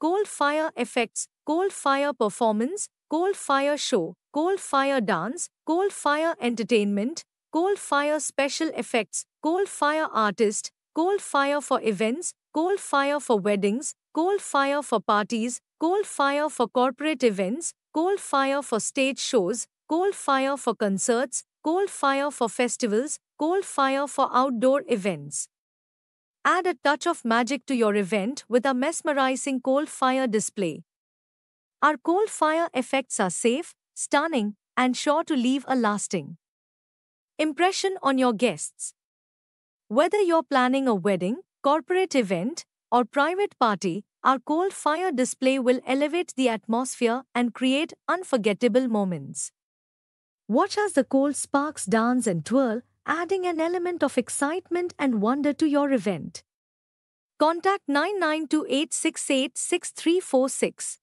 coal fire effects, coal fire performance, coal fire show, coal fire dance, coal fire entertainment, coal fire special effects, coal fire artist, coal fire for events, coal fire for weddings, coal fire for parties, coal fire for corporate events, coal fire for stage shows, coal fire for concerts, coal fire for festivals, coal fire for outdoor events. Add a touch of magic to your event with a mesmerizing cold fire display. Our cold fire effects are safe, stunning, and sure to leave a lasting impression on your guests. Whether you're planning a wedding, corporate event, or private party, our cold fire display will elevate the atmosphere and create unforgettable moments. Watch as the cold sparks dance and twirl, adding an element of excitement and wonder to your event. Contact nine nine two eight six eight six three four six.